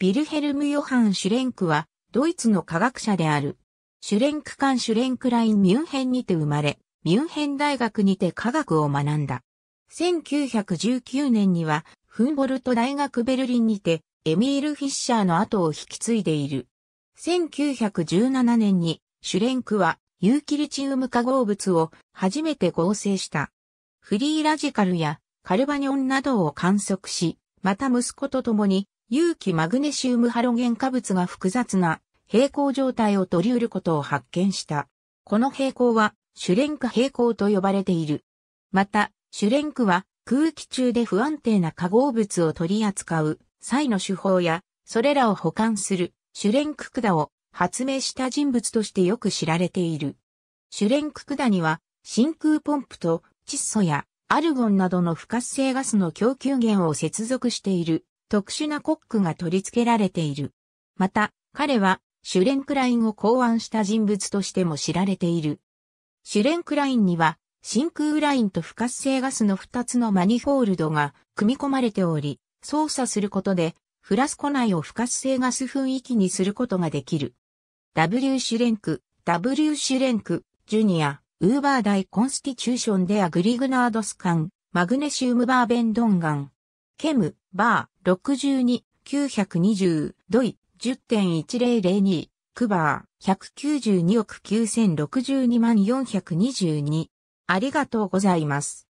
ビルヘルム・ヨハン・シュレンクは、ドイツの科学者である。シュレンク間シュレンクライン・ミュンヘンにて生まれ、ミュンヘン大学にて科学を学んだ。1919年には、フンボルト大学ベルリンにて、エミール・フィッシャーの後を引き継いでいる。1917年に、シュレンクは、ユーキリチウム化合物を初めて合成した。フリーラジカルやカルバニョンなどを観測し、また息子と共に有機マグネシウムハロゲン化物が複雑な平行状態を取り得ることを発見した。この平行は、シュレンク平行と呼ばれている。また、シュレンクは空気中で不安定な化合物を取り扱う際の手法や、それらを保管するシュレンク管を発明した人物としてよく知られている。シュレンク管には真空ポンプと窒素やアルゴンなどの不活性ガスの供給源を接続している。特殊なコックが取り付けられている。また、彼はシュレンクラインを考案した人物としても知られている。シュレンクラインには真空ラインと不活性ガスの2つのマニフォールドが組み込まれており、操作することでフラスコ内を不活性ガス雰囲気にすることができる。W シュレンク、W シュレンク、ジュニア、ウーバー大コンスティチューションでアグリグナードスカン、マグネシウムバーベンドンガン、ケム、バー、62、920、ドイ、10.1002、クバー、192億9062万422。ありがとうございます。